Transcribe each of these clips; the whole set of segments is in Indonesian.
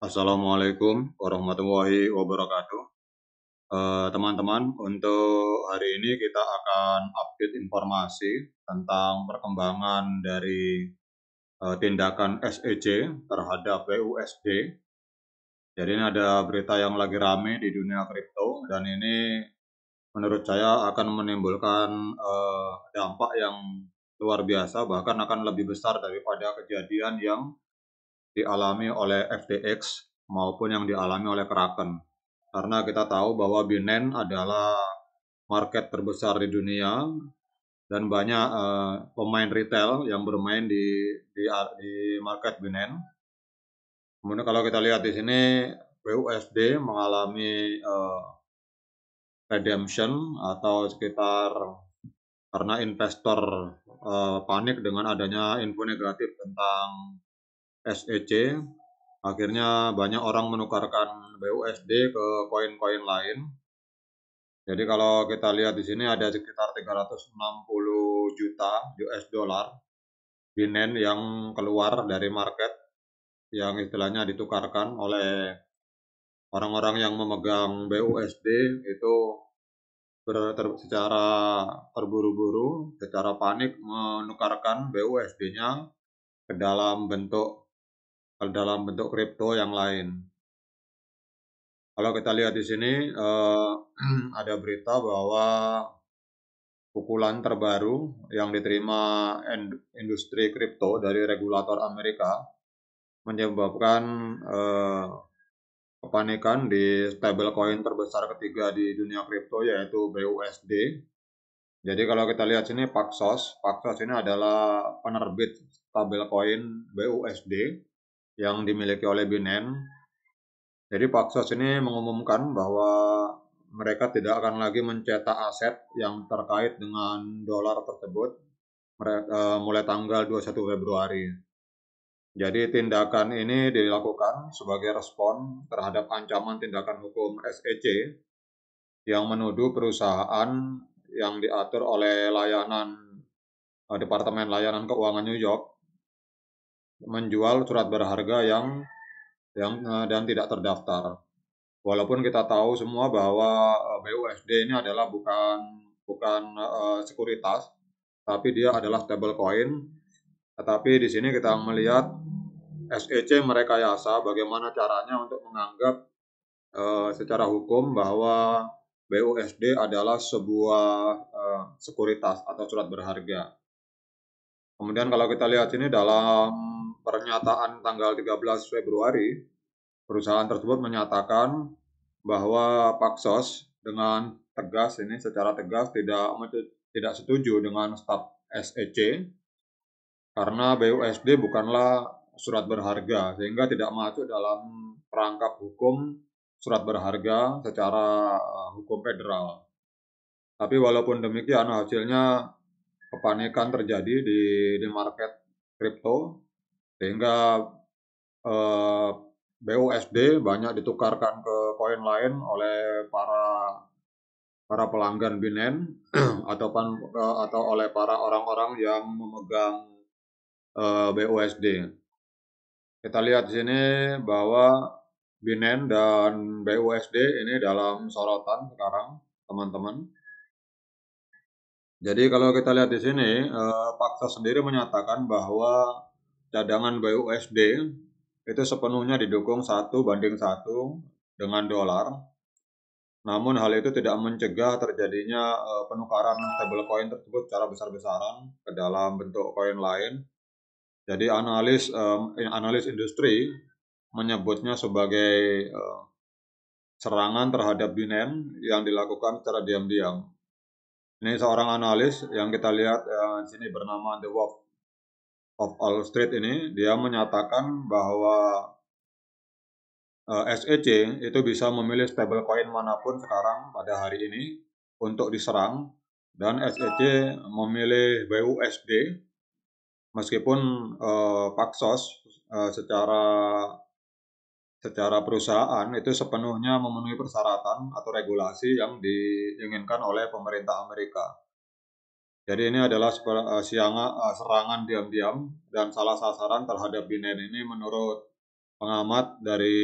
Assalamualaikum warahmatullahi wabarakatuh. Eh, teman-teman, uh, untuk hari ini kita akan update informasi tentang perkembangan dari uh, tindakan SEJ terhadap BUSD. Jadi ini ada berita yang lagi rame di dunia kripto dan ini menurut saya akan menimbulkan uh, dampak yang luar biasa bahkan akan lebih besar daripada kejadian yang dialami oleh FTX maupun yang dialami oleh Kraken. Karena kita tahu bahwa Binance adalah market terbesar di dunia dan banyak uh, pemain retail yang bermain di di, di market Binance. Kemudian kalau kita lihat di sini BUSD mengalami uh, redemption atau sekitar karena investor uh, panik dengan adanya info negatif tentang SEC akhirnya banyak orang menukarkan BUSD ke koin-koin lain. Jadi kalau kita lihat di sini ada sekitar 360 juta US dollar binen yang keluar dari market yang istilahnya ditukarkan oleh orang-orang yang memegang BUSD itu ber, ter, secara terburu-buru, secara panik menukarkan BUSD-nya ke dalam bentuk dalam bentuk kripto yang lain. Kalau kita lihat di sini eh, ada berita bahwa pukulan terbaru yang diterima industri kripto dari regulator Amerika menyebabkan eh, kepanikan di stablecoin terbesar ketiga di dunia kripto yaitu BUSD. Jadi kalau kita lihat sini Paxos, Paxos ini adalah penerbit stablecoin BUSD yang dimiliki oleh Binen. Jadi Paxos ini mengumumkan bahwa mereka tidak akan lagi mencetak aset yang terkait dengan dolar tersebut e, mulai tanggal 21 Februari. Jadi tindakan ini dilakukan sebagai respon terhadap ancaman tindakan hukum SEC yang menuduh perusahaan yang diatur oleh layanan e, Departemen Layanan Keuangan New York menjual surat berharga yang yang eh, dan tidak terdaftar. Walaupun kita tahu semua bahwa eh, BUSD ini adalah bukan bukan uh, sekuritas, tapi dia adalah stablecoin. Tetapi di sini kita melihat SEC merekayasa bagaimana caranya untuk menganggap uh, secara hukum bahwa BUSD adalah sebuah uh, sekuritas atau surat berharga. Kemudian kalau kita lihat ini dalam pernyataan tanggal 13 Februari, perusahaan tersebut menyatakan bahwa Paksos dengan tegas ini secara tegas tidak tidak setuju dengan staf SEC karena BUSD bukanlah surat berharga sehingga tidak masuk dalam perangkap hukum surat berharga secara eh, hukum federal. Tapi walaupun demikian hasilnya kepanikan terjadi di di market kripto sehingga eh, BUSD banyak ditukarkan ke koin lain oleh para para pelanggan Binen atau eh, atau oleh para orang-orang yang memegang eh, BUSD. Kita lihat di sini bahwa binance dan BUSD ini dalam sorotan sekarang, teman-teman. Jadi kalau kita lihat di sini, uh, Paksa sendiri menyatakan bahwa cadangan BUSD itu sepenuhnya didukung satu banding satu dengan dolar. Namun hal itu tidak mencegah terjadinya eh, penukaran stablecoin tersebut secara besar-besaran ke dalam bentuk koin lain. Jadi analis eh, analis industri menyebutnya sebagai eh, serangan terhadap Binance yang dilakukan secara diam-diam. Ini seorang analis yang kita lihat di sini bernama The Wolf of All Street ini dia menyatakan bahwa uh, eh, SEC itu bisa memilih stablecoin manapun sekarang pada hari ini untuk diserang dan SEC memilih BUSD meskipun uh, Paxos uh, secara secara perusahaan itu sepenuhnya memenuhi persyaratan atau regulasi yang diinginkan oleh pemerintah Amerika. Jadi ini adalah e, e, serangan diam-diam dan salah sasaran terhadap Binance ini menurut pengamat dari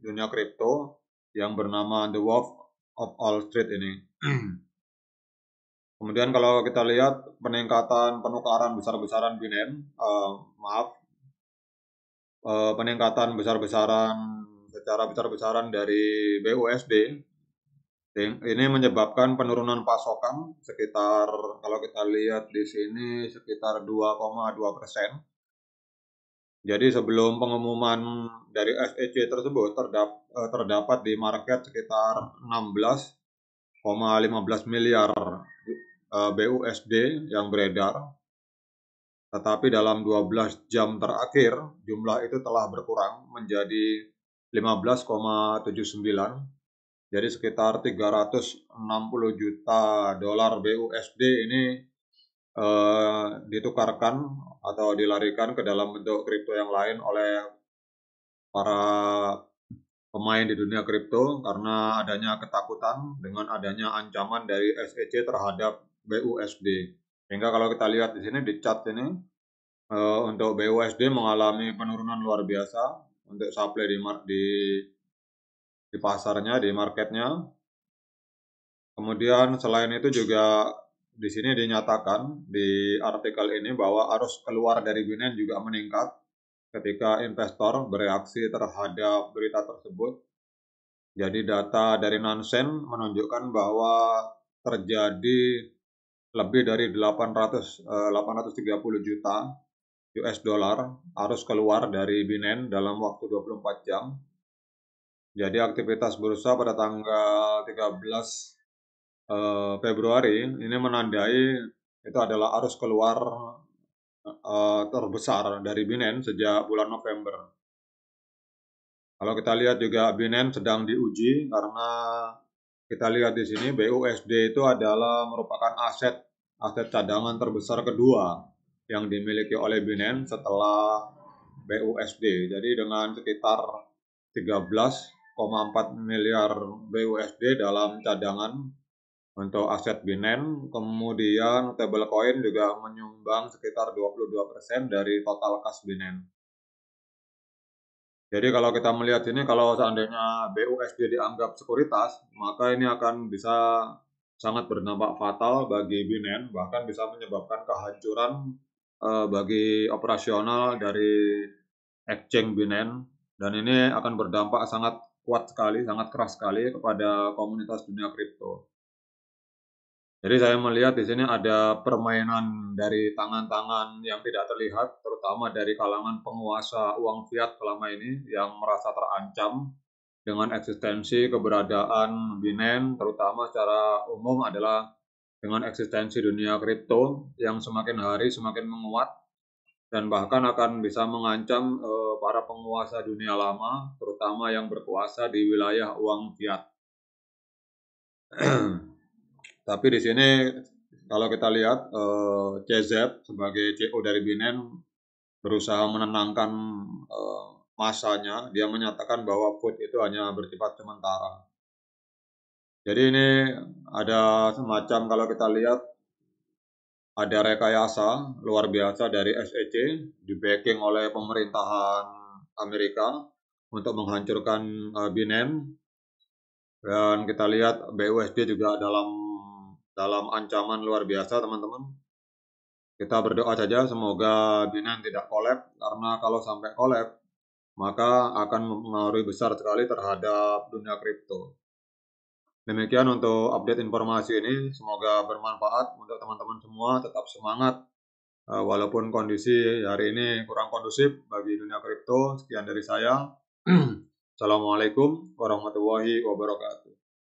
dunia kripto yang bernama The Wolf of All Street ini. Kemudian kalau kita lihat peningkatan penukaran besar-besaran Binance, uh, maaf, uh, peningkatan besar-besaran secara besar-besaran dari BUSD ini menyebabkan penurunan pasokan sekitar kalau kita lihat di sini sekitar 2,2 persen. Jadi sebelum pengumuman dari SEC tersebut terdap, eh, terdapat di market sekitar 16,15 miliar eh, BUSD yang beredar. Tetapi dalam 12 jam terakhir jumlah itu telah berkurang menjadi 15,79 jadi sekitar 360 juta dolar BUSD ini eh, ditukarkan atau dilarikan ke dalam bentuk kripto yang lain oleh para pemain di dunia kripto karena adanya ketakutan dengan adanya ancaman dari SEC terhadap BUSD. Sehingga kalau kita lihat di sini di chart ini eh, untuk BUSD mengalami penurunan luar biasa untuk supply di di di pasarnya, di marketnya. Kemudian selain itu juga di sini dinyatakan di artikel ini bahwa arus keluar dari Binance juga meningkat ketika investor bereaksi terhadap berita tersebut. Jadi data dari Nansen menunjukkan bahwa terjadi lebih dari 800 830 eh, juta US dollar arus keluar dari Binance dalam waktu 24 jam jadi aktivitas bursa pada tanggal 13 eh, Februari ini menandai itu adalah arus keluar eh, terbesar dari Binance sejak bulan November. Kalau kita lihat juga Binance sedang diuji karena kita lihat di sini BUSD itu adalah merupakan aset aset cadangan terbesar kedua yang dimiliki oleh Binance setelah BUSD. Jadi dengan sekitar 13 miliar BUSD dalam cadangan untuk aset Binance. Kemudian stablecoin juga menyumbang sekitar 22% dari total kas Binance. Jadi kalau kita melihat ini, kalau seandainya BUSD dianggap sekuritas, maka ini akan bisa sangat berdampak fatal bagi Binance, bahkan bisa menyebabkan kehancuran eh, bagi operasional dari exchange Binance. Dan ini akan berdampak sangat kuat sekali, sangat keras sekali kepada komunitas dunia kripto. Jadi saya melihat di sini ada permainan dari tangan-tangan yang tidak terlihat, terutama dari kalangan penguasa uang fiat selama ini yang merasa terancam dengan eksistensi keberadaan Binance, terutama secara umum adalah dengan eksistensi dunia kripto yang semakin hari semakin menguat dan bahkan akan bisa mengancam e, para penguasa dunia lama, terutama yang berkuasa di wilayah uang fiat. Tapi di sini kalau kita lihat eh, e, CZ sebagai CO dari Binen berusaha menenangkan e, masanya, dia menyatakan bahwa put itu hanya bersifat sementara. Jadi ini ada semacam kalau kita lihat ada rekayasa luar biasa dari SEC di backing oleh pemerintahan Amerika untuk menghancurkan uh, eh, Binem dan kita lihat BUSD juga dalam dalam ancaman luar biasa teman-teman kita berdoa saja semoga Binance tidak kolab karena kalau sampai kolab maka akan mempengaruhi besar sekali terhadap dunia kripto. Demikian untuk update informasi ini, semoga bermanfaat untuk teman-teman semua, tetap semangat eh, walaupun kondisi hari ini kurang kondusif bagi dunia kripto. Sekian dari saya. Assalamualaikum warahmatullahi wabarakatuh.